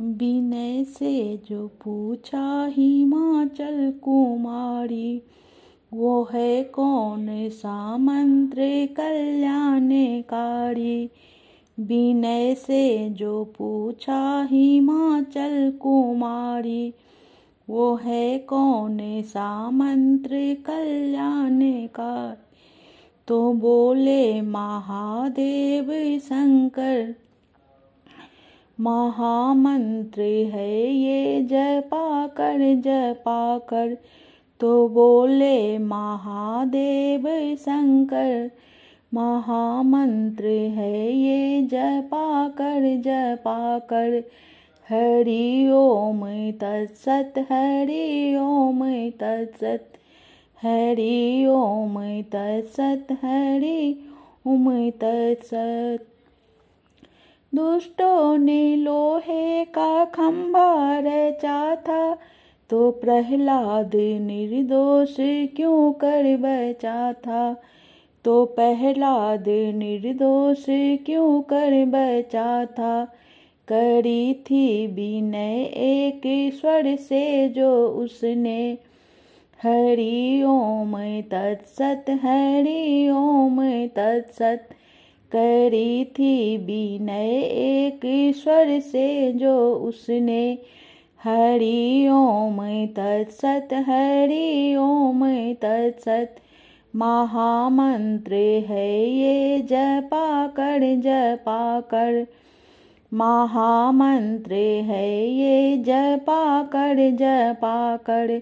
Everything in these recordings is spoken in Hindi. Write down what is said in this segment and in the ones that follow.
विनय से जो पूछा हिमाचल कुमारी वो है कौन सा मंत्र कल्याणकारी विनय से जो पूछा हिमाचल कुमारी वो है कौन सा मंत्र कल्याणकारी तो बोले महादेव शंकर महामंत्र है ये जय पाकर जय पाकर तो बोले महादेव शंकर महामंत्र है ये जय पाकर जय पाकर हरि ओम तत्सत हरि ओम तत्सत हरि ओम तत्सत हरि ओम तत्सत दुष्टों ने लोहे का खंभा रचा था तो प्रहलाद निर्दोष क्यों कर बचा था तो प्रहलाद निर्दोष क्यों कर बचा था करी थी विनय एक ईश्वर से जो उसने हरि ओम तत्सत हरि ओम तत्सत करी थी विनय एक ईश्वर से जो उसने हरि ओम तत्सत हरि ओम तत्सत महामंत्र है ये जपा कर जपा कर महामंत्र है ये जपा कर जपा कर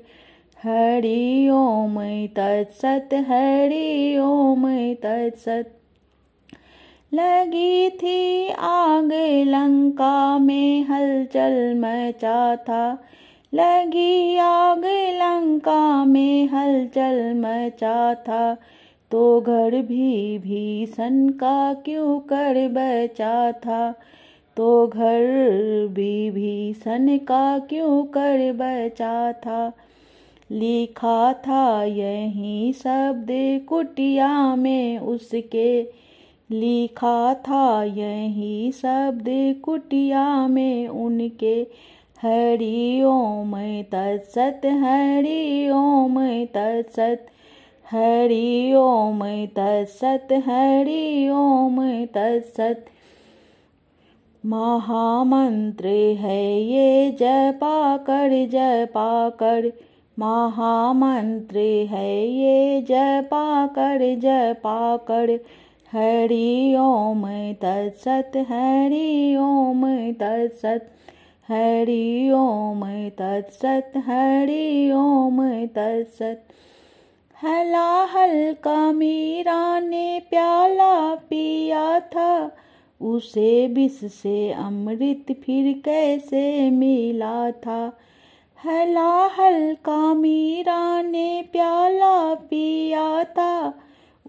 हरि ओम तत्सत हरि ओम तत्सत लगी थी आग लंका में हलचल मचा था लगी आग लंका में हलचल मचा था तो घर भी भीषण का क्यों कर बचा था तो घर भी भीषण का क्यों कर बचा था लिखा था यही शब्द कुटिया में उसके लिखा था यही शब्द कुटिया में उनके हरि ओम तत्सत हरि ओम तत्सत हरि ओम तत्सत हरि ओम तत्सत महामंत्र है ये जपा कर जपा कर महामंत्र है ये जपा कर जपा कर हरि ओम तत्सत हरि ओम तत्सत हरि ओम तत्सत हरि ओम तत्सत हला हल्का मीरा ने प्याला पिया था उसे विष से अमृत फिर कैसे मिला था हला हल्का मीरा ने प्याला पिया था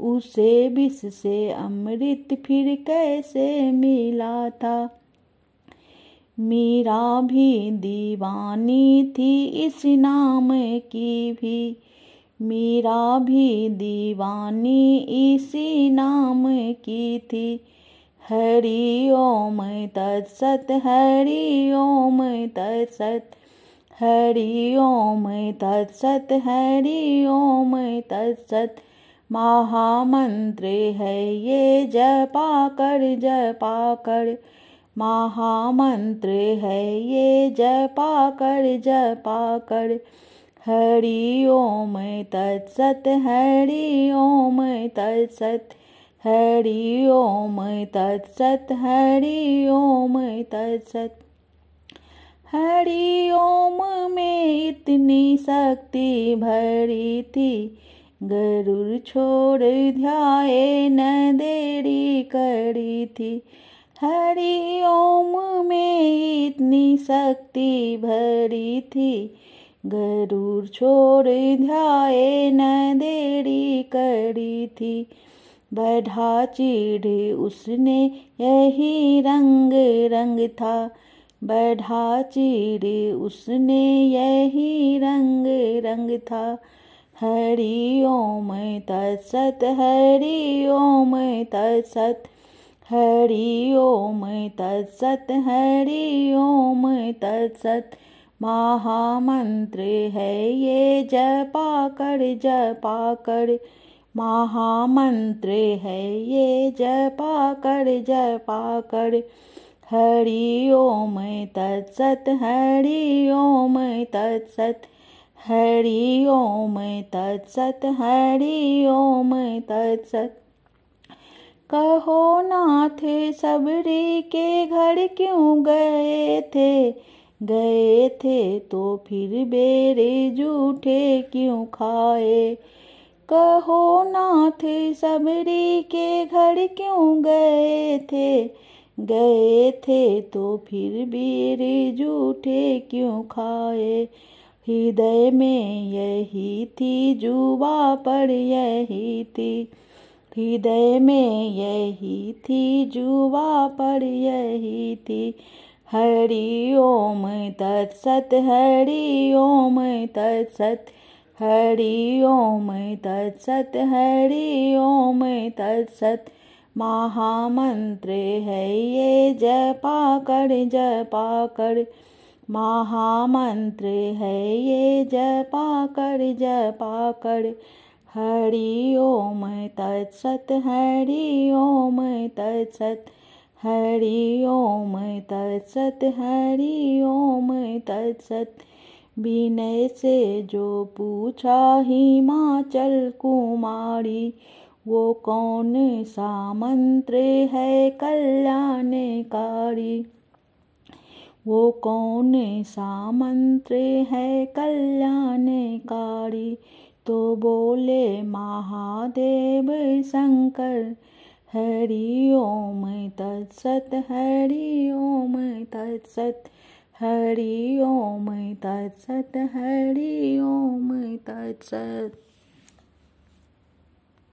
उसे विष से अमृत फिर कैसे मिला था मीरा भी दीवानी थी इस नाम की भी मीरा भी दीवानी इसी नाम की थी हरि ओम तत्सत हरि ओम तत्सत हरि ओम तत्सत हरि ओम तत्सत महामंत्र है ये जपा कर जपा कर महामंत्र है ये जपा कर जपा कर हरि ओम तत्सत हरि ओम तत्सत हरि ओम तत्सत हरि ओम तत्सत हरि ओम में इतनी शक्ति भरी थी गरुड़ छोड़ ध्याए न देरी करी थी हरि ओम में इतनी शक्ति भरी थी गरुड़ छोड़ ध्याए न देरी करी थी बढ़ा चीढ़ उसने यही रंग रंग था बढ़ा चीढ़ उसने यही रंग रंग था हरि ओम तत्सत हरि ओम तत्सत हरि ओम तत्सत हरि ओम तत्सत महामंत्र है ये जपा कर जपा कर महामंत्र है ये जपा कर जपा कर हरि ओम तत्सत हरि ओम तत्सत हरि ओम तत्सत हरि ओम तत्सत कहो नाथ सबरी के घर क्यों गए थे गए थे तो फिर बेरे झूठे क्यों खाए कहो नाथ सबरी के घर क्यों गए थे गए थे तो फिर बेरे झूठे क्यों खाए हृदय में यही थी जुबा पर यही थी हृदय में यही थी जुबा पर यही थी हरि ओम तत्सत हरि ओम तत्सत हरि ओम तत्सत हरि ओम तत्सत महामंत्र है ये जपा कर जपा कर महामंत्र है ये जपा कर जपा कर हरि ओम तत्सत हरि ओम तत्सत हरि ओम तत्सत हरि ओम तत्सत विनय से जो पूछा हिमाचल कुमारी वो कौन सा मंत्र है कल्याणकारी वो कौन सा मंत्र है कल्याणकारी तो बोले महादेव शंकर हरि ओम तत्सत हरि ओम तत्सत हरि ओम तत्सत हरि ओम तत्सत